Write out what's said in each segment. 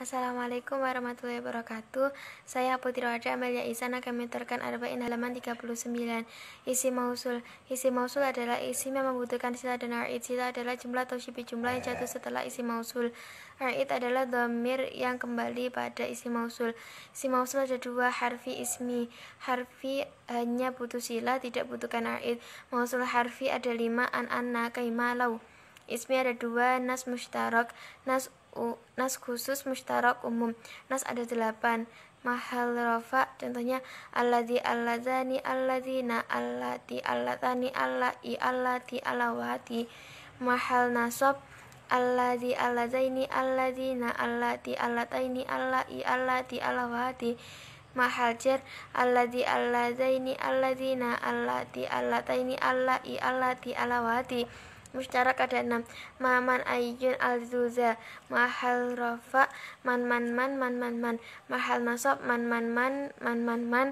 Assalamualaikum warahmatullahi wabarakatuh Saya Putri Wada Amelia Isan akan mentorkan Arba'in halaman 39 Isi mausul Isi mausul adalah isi yang membutuhkan sila dan ar'id Sila adalah jumlah atau sipi jumlah yang jatuh setelah isi mausul Ar'id adalah domir yang kembali pada isi mausul Isi mausul ada dua harfi ismi Harfi hanya butuh sila tidak butuhkan ar'id Mausul harfi ada lima an anna kaimalau Ismi ada dua nas mustarok Nas nas khusus mustarok umum nas ada delapan mahal rofa contohnya di di Allah ta'ni Allah allati allatani di allati wati mahal nasab Allah ta'ni Allah allati allataini di allati wati mahal cer di di Allah ta'ni Allah allati allataini di allati wati Mustarak ada enam Maman Ayyun Al-Zuza Mahal Rafa Man Man Man Man Man Man Mahal nasab Man Man Man Man Man Man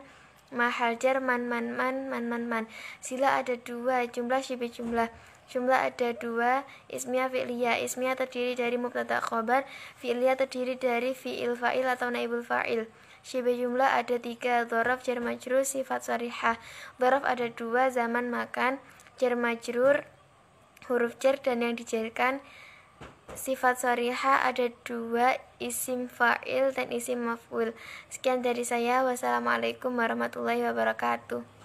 Mahal Jar Man Man Man Man Man Man Sila ada dua Jumlah syibih jumlah Jumlah ada dua Ismia filia, Ismia terdiri dari mubtada khobar Fi'liyah terdiri dari fi'il fa'il atau naibul fa'il Syibih jumlah ada tiga Dorof jar majrur sifat sarihah Dorof ada dua Zaman makan Jar majrur huruf jar dan yang dijarkan sifat soriha ada dua isim fa'il dan isim maf'ul sekian dari saya wassalamualaikum warahmatullahi wabarakatuh